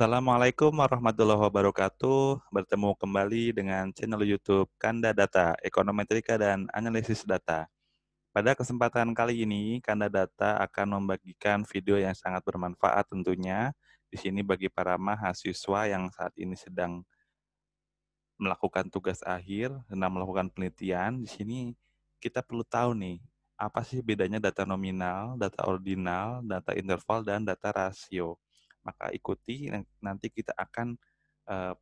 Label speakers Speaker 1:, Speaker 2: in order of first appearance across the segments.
Speaker 1: Assalamualaikum warahmatullahi wabarakatuh. Bertemu kembali dengan channel YouTube Kanda Data, Ekonometrika dan Analisis Data. Pada kesempatan kali ini, Kanda Data akan membagikan video yang sangat bermanfaat tentunya di sini bagi para mahasiswa yang saat ini sedang melakukan tugas akhir, sedang melakukan penelitian. Di sini kita perlu tahu nih, apa sih bedanya data nominal, data ordinal, data interval, dan data rasio maka ikuti nanti kita akan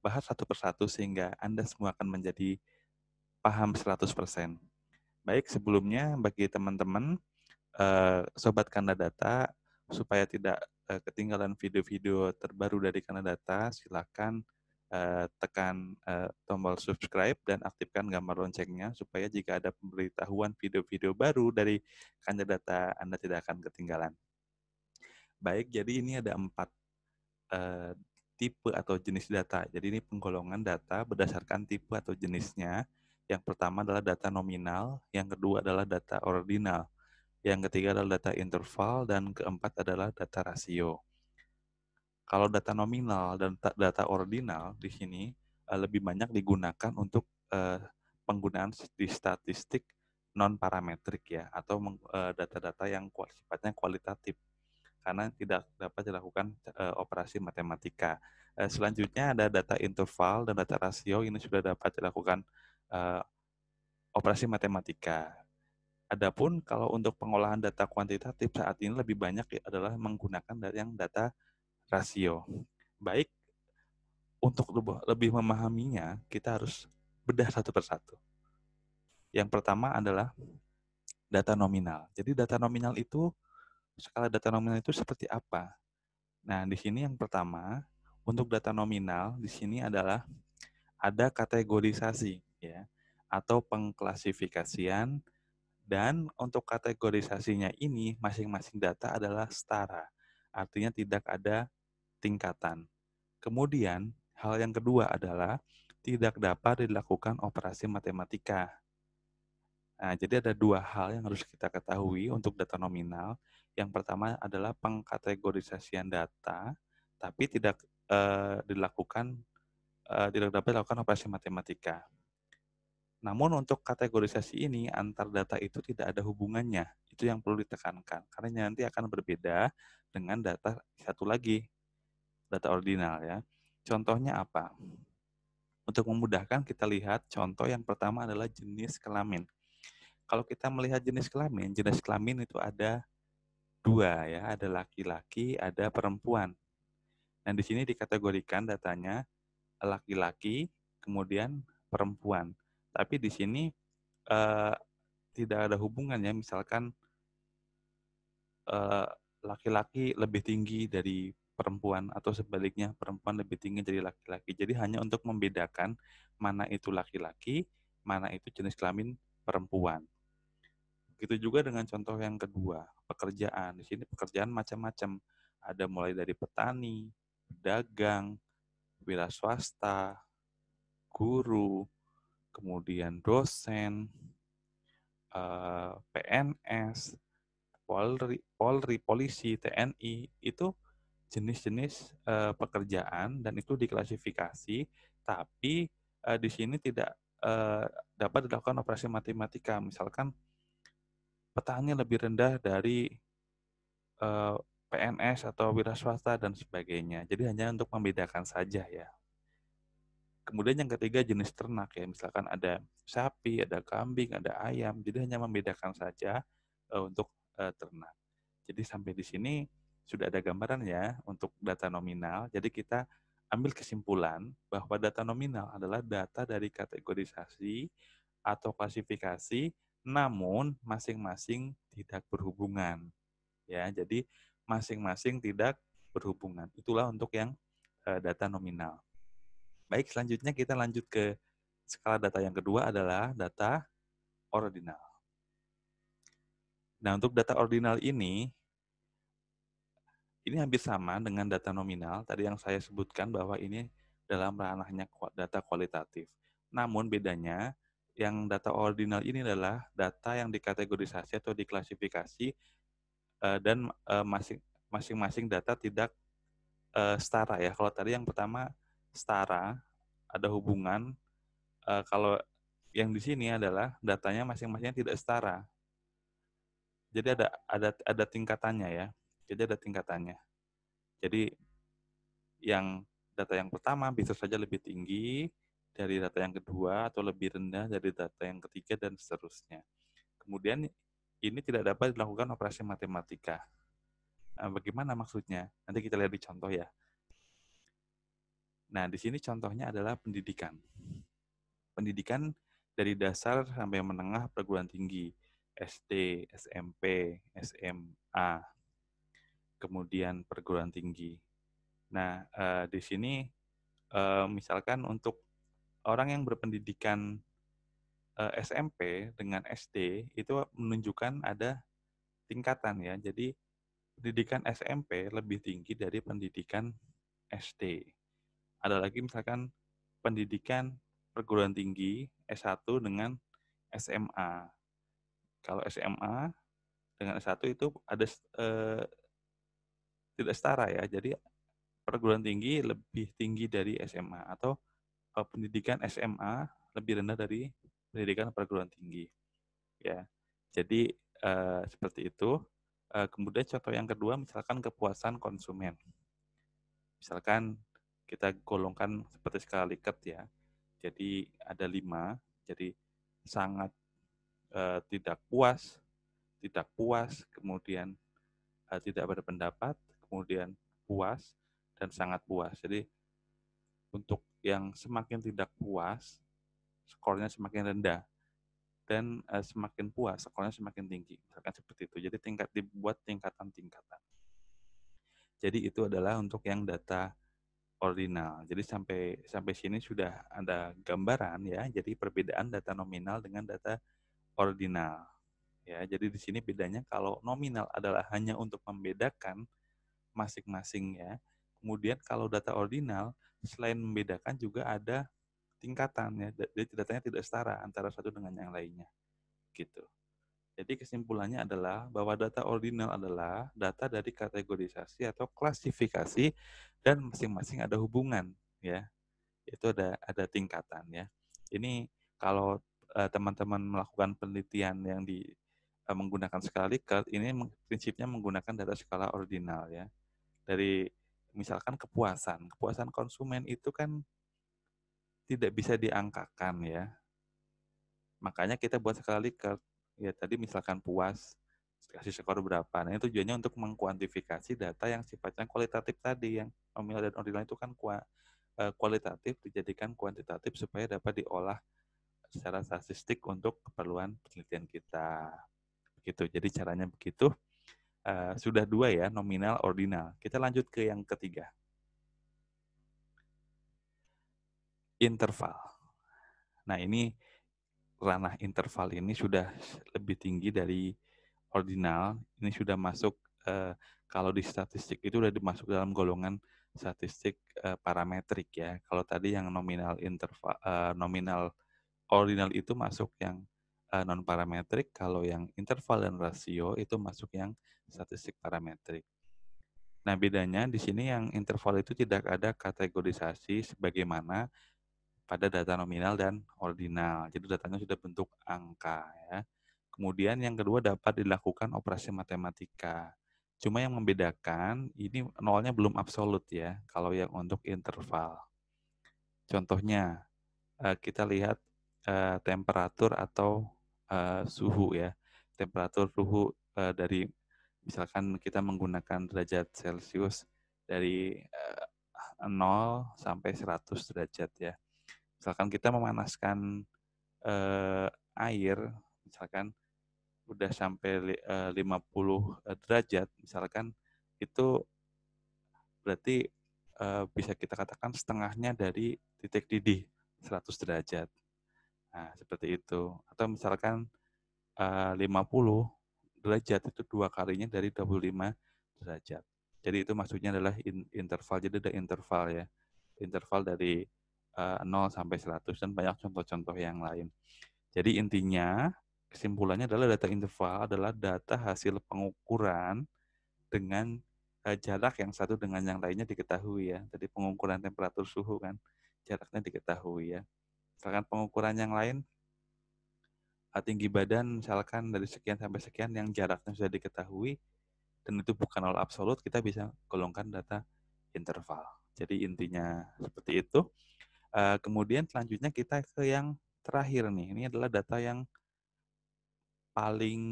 Speaker 1: bahas satu persatu sehingga Anda semua akan menjadi paham 100%. Baik, sebelumnya bagi teman-teman uh, sobat Data supaya tidak ketinggalan video-video terbaru dari Kanda Data silakan tekan tombol subscribe dan aktifkan gambar loncengnya supaya jika ada pemberitahuan video-video baru dari Kanda Data Anda tidak akan ketinggalan. Baik, jadi ini ada empat Eh, tipe atau jenis data. Jadi ini penggolongan data berdasarkan tipe atau jenisnya. Yang pertama adalah data nominal, yang kedua adalah data ordinal, yang ketiga adalah data interval, dan keempat adalah data rasio. Kalau data nominal dan data ordinal di sini eh, lebih banyak digunakan untuk eh, penggunaan di statistik non parametrik ya atau data-data yang sifatnya kualitatif karena tidak dapat dilakukan e, operasi matematika. E, selanjutnya ada data interval dan data rasio ini sudah dapat dilakukan e, operasi matematika. Adapun kalau untuk pengolahan data kuantitatif saat ini lebih banyak ya adalah menggunakan dari yang data rasio. Baik untuk lebih memahaminya kita harus bedah satu persatu. Yang pertama adalah data nominal. Jadi data nominal itu skala data nominal itu seperti apa. Nah, di sini yang pertama, untuk data nominal di sini adalah ada kategorisasi ya atau pengklasifikasian dan untuk kategorisasinya ini masing-masing data adalah setara. Artinya tidak ada tingkatan. Kemudian, hal yang kedua adalah tidak dapat dilakukan operasi matematika. Nah, jadi ada dua hal yang harus kita ketahui untuk data nominal. Yang pertama adalah pengkategorisasian data, tapi tidak e, dilakukan e, tidak dapat dilakukan operasi matematika. Namun untuk kategorisasi ini antar data itu tidak ada hubungannya. Itu yang perlu ditekankan karena nanti akan berbeda dengan data satu lagi, data ordinal ya. Contohnya apa? Untuk memudahkan kita lihat contoh yang pertama adalah jenis kelamin. Kalau kita melihat jenis kelamin, jenis kelamin itu ada dua ya, ada laki-laki, ada perempuan. dan nah, di sini dikategorikan datanya laki-laki, kemudian perempuan. Tapi di sini eh, tidak ada hubungannya, misalkan eh, laki-laki eh, lebih tinggi dari perempuan atau sebaliknya perempuan lebih tinggi dari laki-laki. Jadi hanya untuk membedakan mana itu laki-laki, mana itu jenis kelamin perempuan. Begitu juga dengan contoh yang kedua, pekerjaan. Di sini pekerjaan macam-macam. Ada mulai dari petani, pedagang, wira swasta, guru, kemudian dosen, eh, PNS, Polri, Polri, polisi, TNI, itu jenis-jenis eh, pekerjaan dan itu diklasifikasi, tapi eh, di sini tidak dapat dilakukan operasi matematika. Misalkan petani lebih rendah dari eh, PNS atau wira swasta dan sebagainya. Jadi hanya untuk membedakan saja ya. Kemudian yang ketiga jenis ternak ya, misalkan ada sapi, ada kambing, ada ayam. Jadi hanya membedakan saja eh, untuk eh, ternak. Jadi sampai di sini sudah ada gambaran ya untuk data nominal. Jadi kita ambil kesimpulan bahwa data nominal adalah data dari kategorisasi atau klasifikasi namun masing-masing tidak berhubungan. Ya, jadi masing-masing tidak berhubungan. Itulah untuk yang eh, data nominal. Baik, selanjutnya kita lanjut ke skala data yang kedua adalah data ordinal. Nah, untuk data ordinal ini ini hampir sama dengan data nominal tadi yang saya sebutkan bahwa ini dalam ranahnya data kualitatif. Namun bedanya yang data ordinal ini adalah data yang dikategorisasi atau diklasifikasi eh, dan eh, masing-masing data tidak eh, setara ya. Kalau tadi yang pertama setara, ada hubungan. kalau yang di sini adalah datanya masing-masing tidak setara. Jadi ada ada ada tingkatannya ya. Jadi ada tingkatannya. Jadi yang data yang pertama bisa saja lebih tinggi, dari data yang kedua atau lebih rendah dari data yang ketiga dan seterusnya. Kemudian ini tidak dapat dilakukan operasi matematika. Nah, bagaimana maksudnya? Nanti kita lihat di contoh ya. Nah, di sini contohnya adalah pendidikan. Pendidikan dari dasar sampai menengah perguruan tinggi, SD, SMP, SMA, kemudian perguruan tinggi. Nah, eh, di sini eh, misalkan untuk orang yang berpendidikan uh, eh, SMP dengan SD itu menunjukkan ada tingkatan ya. Jadi pendidikan SMP lebih tinggi dari pendidikan SD. Ada lagi misalkan pendidikan perguruan tinggi S1 dengan SMA. Kalau SMA dengan S1 itu ada eh, tidak setara ya. Jadi perguruan tinggi lebih tinggi dari SMA atau uh, pendidikan SMA lebih rendah dari pendidikan perguruan tinggi. Ya. Jadi uh, seperti itu. Uh, kemudian contoh yang kedua misalkan kepuasan konsumen. Misalkan kita golongkan seperti skala Likert ya. Jadi ada lima. Jadi sangat uh, tidak puas, tidak puas, kemudian uh, tidak berpendapat, kemudian puas dan sangat puas. Jadi untuk yang semakin tidak puas, skornya semakin rendah dan uh, semakin puas skornya semakin tinggi misalkan seperti itu jadi tingkat dibuat tingkatan-tingkatan jadi itu adalah untuk yang data ordinal jadi sampai sampai sini sudah ada gambaran ya jadi perbedaan data nominal dengan data ordinal ya jadi di sini bedanya kalau nominal adalah hanya untuk membedakan masing-masing ya kemudian kalau data ordinal selain membedakan juga ada tingkatan ya Jadi datanya tidak setara antara satu dengan yang lainnya. Gitu. Jadi kesimpulannya adalah bahwa data ordinal adalah data dari kategorisasi atau klasifikasi dan masing-masing ada hubungan ya. Itu ada ada tingkatan ya. Ini kalau eh, teman-teman uh, melakukan penelitian yang di uh, menggunakan skala Likert ini prinsipnya menggunakan data skala ordinal ya. Dari misalkan kepuasan. Kepuasan konsumen itu kan tidak bisa diangkakan ya. Makanya kita buat sekali ke ya tadi misalkan puas kasih skor berapa. Nah, itu tujuannya untuk mengkuantifikasi data yang sifatnya kualitatif tadi yang nominal dan ordinal itu kan eh, kualitatif dijadikan kuantitatif supaya dapat diolah secara statistik untuk keperluan penelitian kita. Begitu. Jadi caranya begitu. Eh, sudah dua ya, nominal, ordinal. Kita lanjut ke yang ketiga. Interval. Nah ini ranah interval ini sudah lebih tinggi dari ordinal. Ini sudah masuk, eh, kalau di statistik itu sudah dimasuk dalam golongan statistik eh, parametrik ya. Kalau tadi yang nominal interval, nominal ordinal itu masuk yang uh, eh, non parametrik, kalau yang interval dan rasio itu masuk yang statistik parametrik. Nah, bedanya di sini yang interval itu tidak ada kategorisasi sebagaimana pada data nominal dan ordinal. Jadi datanya sudah bentuk angka ya. Kemudian yang kedua dapat dilakukan operasi matematika. Cuma yang membedakan ini nolnya belum absolut ya kalau yang untuk interval. Contohnya eh, kita lihat eh, temperatur atau uh, suhu ya, temperatur suhu uh, dari misalkan kita menggunakan derajat Celcius dari uh, eh, 0 sampai 100 derajat ya. Misalkan kita memanaskan uh, air, misalkan udah sampai uh, 50 derajat, misalkan itu berarti bisa kita katakan setengahnya dari titik didih 100 derajat. Nah, seperti itu. Atau misalkan uh, 50 derajat itu dua kalinya dari 25 derajat. Jadi itu maksudnya adalah in, interval. Jadi ada interval ya. Interval dari uh, 0 sampai 100 dan banyak contoh-contoh yang lain. Jadi intinya kesimpulannya adalah data interval adalah data hasil pengukuran dengan uh, jarak yang satu dengan yang lainnya diketahui ya. jadi pengukuran temperatur suhu kan jaraknya diketahui ya misalkan pengukuran yang lain eh, tinggi badan misalkan dari sekian sampai sekian yang jaraknya sudah diketahui dan itu bukan nol absolut kita bisa golongkan data interval jadi intinya seperti itu eh, kemudian selanjutnya kita ke yang terakhir nih ini adalah data yang paling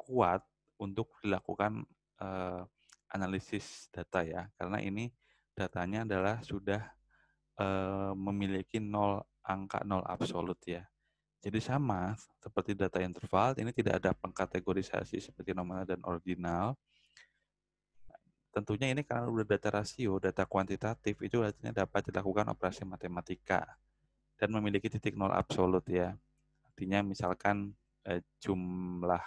Speaker 1: kuat untuk dilakukan eh, analisis data ya karena ini datanya adalah sudah memiliki nol angka nol absolut ya. Jadi sama seperti data interval, ini tidak ada pengkategorisasi seperti nominal dan ordinal. Tentunya ini karena sudah data rasio, data kuantitatif, itu artinya dapat dilakukan operasi matematika dan memiliki titik nol absolut ya. Artinya misalkan eh, jumlah,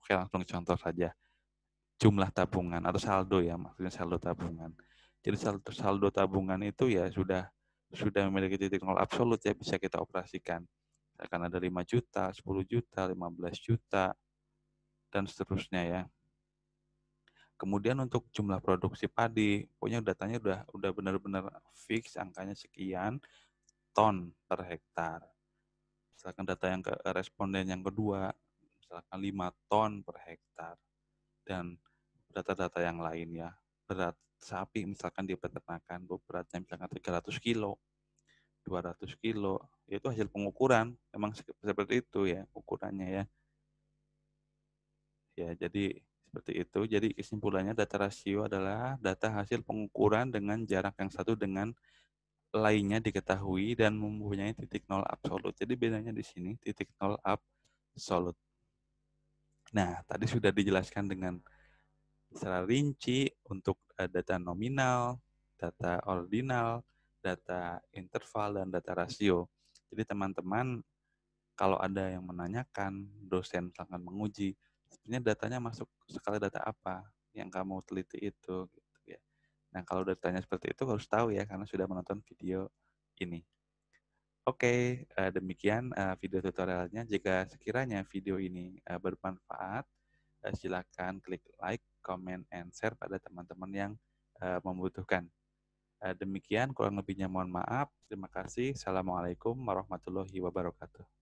Speaker 1: oke langsung contoh saja, jumlah tabungan atau saldo ya, maksudnya saldo tabungan. Jadi saldo tabungan itu ya sudah sudah memiliki titik nol absolut ya bisa kita operasikan. karena ada 5 juta, 10 juta, 15 juta, dan seterusnya ya. Kemudian untuk jumlah produksi padi, pokoknya datanya udah udah benar-benar fix angkanya sekian ton per hektar. Misalkan data yang ke responden yang kedua, misalkan 5 ton per hektar dan data-data yang lain ya berat sapi misalkan di peternakan beratnya misalkan 300 kilo 200 kilo ya itu hasil pengukuran memang seperti itu ya ukurannya ya ya jadi seperti itu jadi kesimpulannya data rasio adalah data hasil pengukuran dengan jarak yang satu dengan lainnya diketahui dan mempunyai titik nol absolut jadi bedanya di sini titik nol absolut nah tadi sudah dijelaskan dengan secara rinci untuk eh, data nominal, data ordinal, data interval, dan data rasio. Jadi teman-teman kalau ada yang menanyakan, dosen akan menguji, sebenarnya datanya masuk sekali data apa yang kamu teliti itu. Gitu ya. Nah kalau datanya seperti itu harus tahu ya karena sudah menonton video ini. Oke, okay, eh, demikian eh, video tutorialnya. Jika sekiranya video ini bermanfaat, Eh, silakan klik like, comment, and share pada teman-teman yang eh, membutuhkan. Eh, demikian kurang lebihnya mohon maaf. Terima kasih. Assalamualaikum warahmatullahi wabarakatuh.